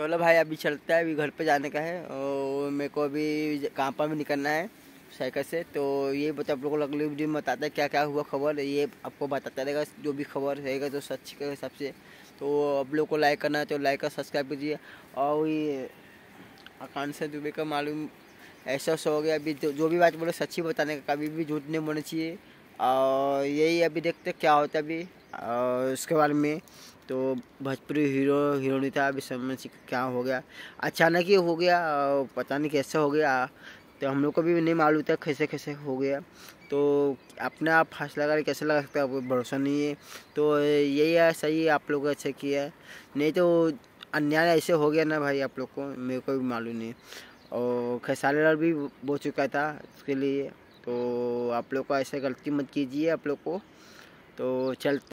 चलो भाई अभी चलता है अभी घर पे जाने का है और मेरे को अभी कहाँ पर भी निकलना है साइकिल से तो ये बता आप लोगों को अगली वीडियो में बताते हैं क्या क्या हुआ खबर ये आपको बताता रहेगा जो भी खबर रहेगा तो सच के हिसाब से तो आप लोग को लाइक करना है तो लाइक और सब्सक्राइब कीजिए और ये अकान से दुबे का मालूम ऐसा सो हो गया अभी जो, जो भी बात बोलो सच्ची बताने का कभी भी झूठ नहीं बोलना चाहिए और यही अभी देखते क्या होता है अभी और उसके बारे में तो भोजपुरी हीरो हीरोइन था अभी समझ क्या हो गया अचानक ही हो गया और पता नहीं कैसे हो गया तो हम लोग को भी नहीं मालूम था कैसे कैसे हो गया तो अपने आप फैसला कर कैसे लगा सकता है भरोसा नहीं है तो यही है सही आप लोगों ने अच्छा किया है नहीं तो अन्याय ऐसे हो गया ना भाई आप लोग को मेरे को भी मालूम नहीं और खेसारीलाल भी बो चुका था उसके लिए तो आप लोग को ऐसे गलती मत कीजिए आप लोग को तो चल